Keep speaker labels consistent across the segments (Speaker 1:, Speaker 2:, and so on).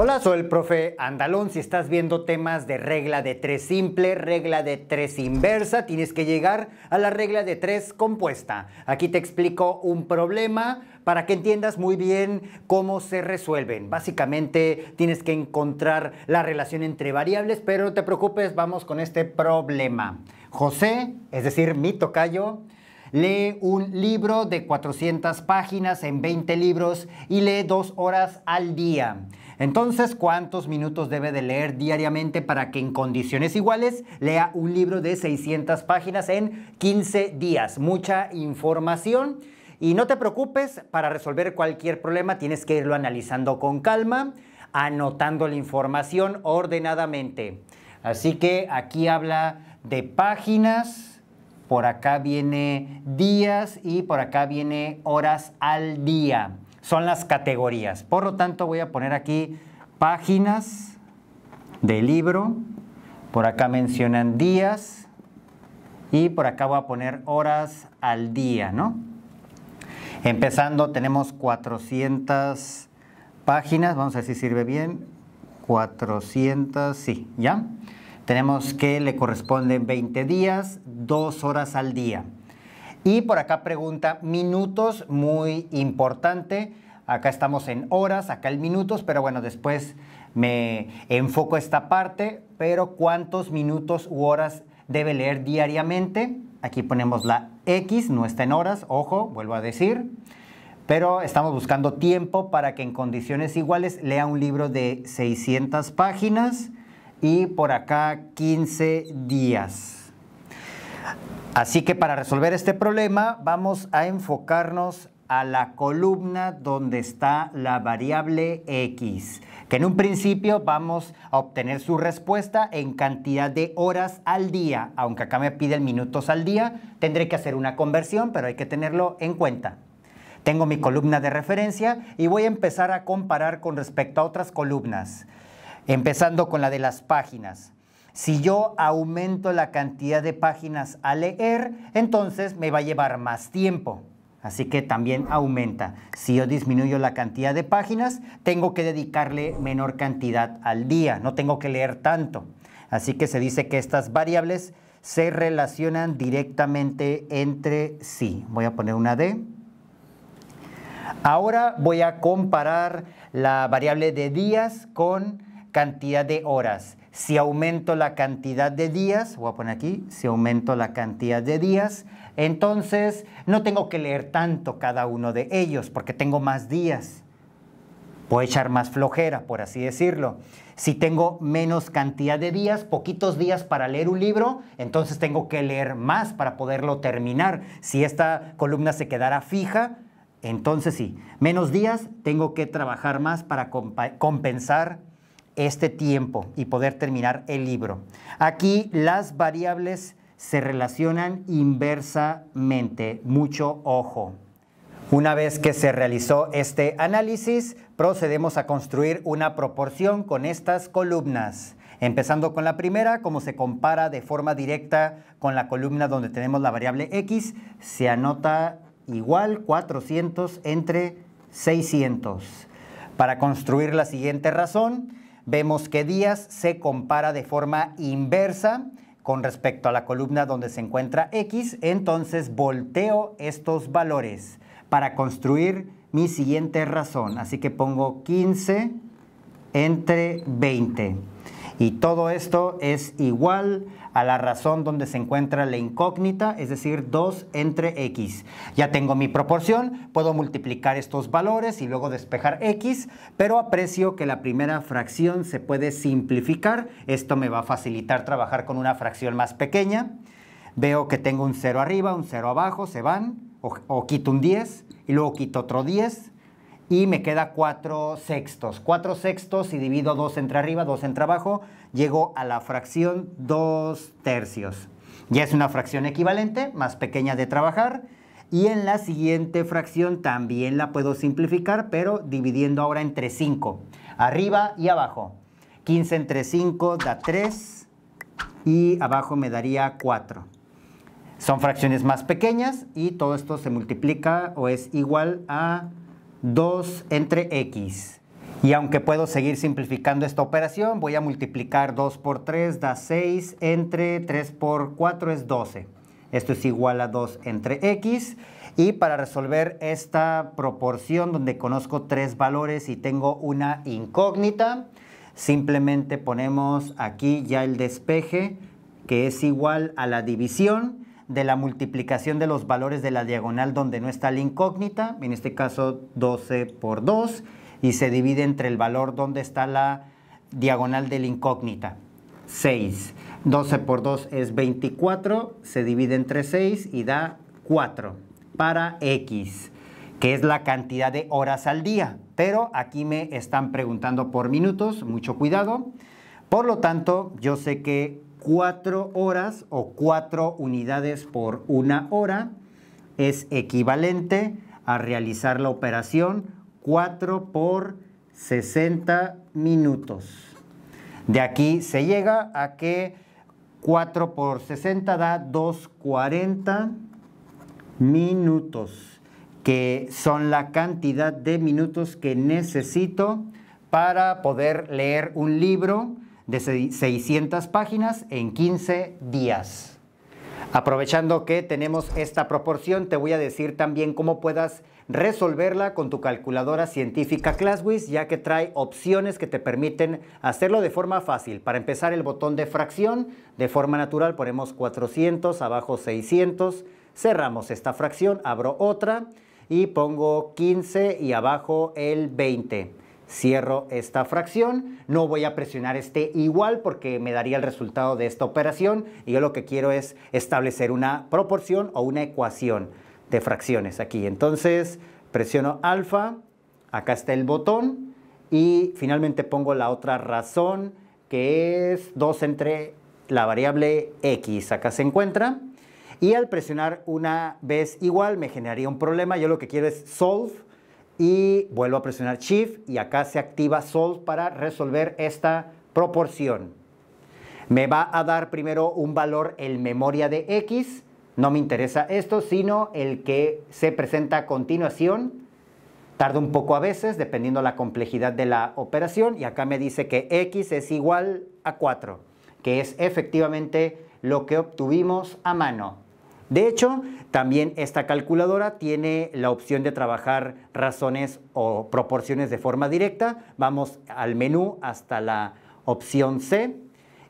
Speaker 1: Hola, soy el profe Andalón. Si estás viendo temas de regla de tres simple, regla de tres inversa, tienes que llegar a la regla de tres compuesta. Aquí te explico un problema para que entiendas muy bien cómo se resuelven. Básicamente tienes que encontrar la relación entre variables, pero no te preocupes, vamos con este problema. José, es decir, mi tocayo, lee un libro de 400 páginas en 20 libros y lee dos horas al día. Entonces, ¿cuántos minutos debe de leer diariamente para que en condiciones iguales lea un libro de 600 páginas en 15 días? Mucha información. Y no te preocupes, para resolver cualquier problema tienes que irlo analizando con calma, anotando la información ordenadamente. Así que aquí habla de páginas, por acá viene días y por acá viene horas al día son las categorías. Por lo tanto, voy a poner aquí páginas de libro, por acá mencionan días y por acá voy a poner horas al día, ¿no? Empezando tenemos 400 páginas, vamos a ver si sirve bien, 400, sí, ¿ya? Tenemos que le corresponden 20 días, 2 horas al día. Y por acá pregunta, minutos, muy importante. Acá estamos en horas, acá en minutos, pero bueno, después me enfoco esta parte, pero ¿cuántos minutos u horas debe leer diariamente? Aquí ponemos la X, no está en horas, ojo, vuelvo a decir, pero estamos buscando tiempo para que en condiciones iguales lea un libro de 600 páginas y por acá 15 días. Así que para resolver este problema vamos a enfocarnos a la columna donde está la variable X, que en un principio vamos a obtener su respuesta en cantidad de horas al día, aunque acá me piden minutos al día, tendré que hacer una conversión, pero hay que tenerlo en cuenta. Tengo mi columna de referencia y voy a empezar a comparar con respecto a otras columnas, empezando con la de las páginas. Si yo aumento la cantidad de páginas a leer, entonces me va a llevar más tiempo. Así que también aumenta. Si yo disminuyo la cantidad de páginas, tengo que dedicarle menor cantidad al día, no tengo que leer tanto. Así que se dice que estas variables se relacionan directamente entre sí. Voy a poner una D. Ahora voy a comparar la variable de días con cantidad de horas. Si aumento la cantidad de días, voy a poner aquí, si aumento la cantidad de días, entonces no tengo que leer tanto cada uno de ellos porque tengo más días. Puedo echar más flojera, por así decirlo. Si tengo menos cantidad de días, poquitos días para leer un libro, entonces tengo que leer más para poderlo terminar. Si esta columna se quedara fija, entonces sí, menos días, tengo que trabajar más para compensar este tiempo y poder terminar el libro. Aquí las variables se relacionan inversamente. Mucho ojo. Una vez que se realizó este análisis, procedemos a construir una proporción con estas columnas. Empezando con la primera, como se compara de forma directa con la columna donde tenemos la variable x, se anota igual 400 entre 600. Para construir la siguiente razón, vemos que días se compara de forma inversa con respecto a la columna donde se encuentra X, entonces volteo estos valores para construir mi siguiente razón. Así que pongo 15 entre 20. Y todo esto es igual a la razón donde se encuentra la incógnita, es decir, 2 entre x. Ya tengo mi proporción, puedo multiplicar estos valores y luego despejar x, pero aprecio que la primera fracción se puede simplificar. Esto me va a facilitar trabajar con una fracción más pequeña. Veo que tengo un 0 arriba, un 0 abajo, se van, o, quito un 10 y luego quito otro 10 y me queda 4 sextos. 4 sextos y divido 2 entre arriba, 2 entre abajo, llego a la fracción 2 tercios. Ya es una fracción equivalente, más pequeña de trabajar. Y en la siguiente fracción también la puedo simplificar, pero dividiendo ahora entre 5, arriba y abajo. 15 entre 5 da 3 y abajo me daría 4. Son fracciones más pequeñas y todo esto se multiplica o es igual a 2 entre x. Y aunque puedo seguir simplificando esta operación, voy a multiplicar 2 por 3 da 6 entre 3 por 4 es 12. Esto es igual a 2 entre x. Y para resolver esta proporción donde conozco tres valores y tengo una incógnita, simplemente ponemos aquí ya el despeje que es igual a la división de la multiplicación de los valores de la diagonal donde no está la incógnita, en este caso 12 por 2, y se divide entre el valor donde está la diagonal de la incógnita, 6. 12 por 2 es 24, se divide entre 6 y da 4 para X, que es la cantidad de horas al día. Pero aquí me están preguntando por minutos, mucho cuidado. Por lo tanto, yo sé que 4 horas o 4 unidades por una hora es equivalente a realizar la operación 4 por 60 minutos. De aquí se llega a que 4 por 60 da 240 minutos, que son la cantidad de minutos que necesito para poder leer un libro de 600 páginas en 15 días. Aprovechando que tenemos esta proporción, te voy a decir también cómo puedas resolverla con tu calculadora científica ClassWiz, ya que trae opciones que te permiten hacerlo de forma fácil. Para empezar, el botón de fracción, de forma natural ponemos 400, abajo 600, cerramos esta fracción, abro otra y pongo 15 y abajo el 20. Cierro esta fracción, no voy a presionar este igual porque me daría el resultado de esta operación y yo lo que quiero es establecer una proporción o una ecuación de fracciones aquí. Entonces presiono alfa, acá está el botón y finalmente pongo la otra razón que es 2 entre la variable x, acá se encuentra. Y al presionar una vez igual me generaría un problema, yo lo que quiero es solve y vuelvo a presionar Shift y acá se activa Solve para resolver esta proporción. Me va a dar primero un valor en memoria de X, no me interesa esto, sino el que se presenta a continuación. Tarda un poco a veces, dependiendo la complejidad de la operación, y acá me dice que X es igual a 4, que es efectivamente lo que obtuvimos a mano. De hecho, también esta calculadora tiene la opción de trabajar razones o proporciones de forma directa. Vamos al menú hasta la opción C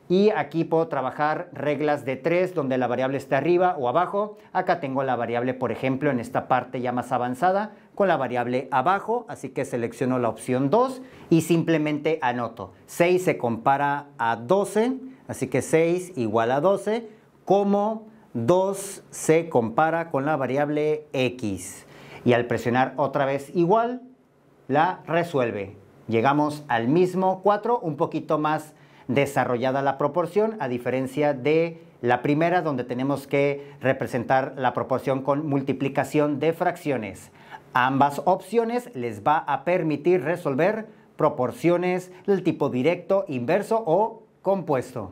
Speaker 1: y aquí puedo trabajar reglas de 3 donde la variable está arriba o abajo. Acá tengo la variable, por ejemplo, en esta parte ya más avanzada con la variable abajo, así que selecciono la opción 2 y simplemente anoto. 6 se compara a 12, así que 6 igual a 12 como 2 se compara con la variable x y al presionar otra vez igual, la resuelve. Llegamos al mismo 4, un poquito más desarrollada la proporción, a diferencia de la primera donde tenemos que representar la proporción con multiplicación de fracciones. Ambas opciones les va a permitir resolver proporciones del tipo directo, inverso o compuesto.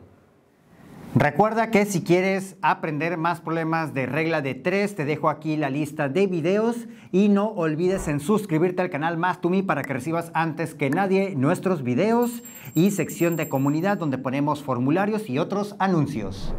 Speaker 1: Recuerda que si quieres aprender más problemas de regla de 3, te dejo aquí la lista de videos y no olvides en suscribirte al canal Más Tumi para que recibas antes que nadie nuestros videos y sección de comunidad donde ponemos formularios y otros anuncios.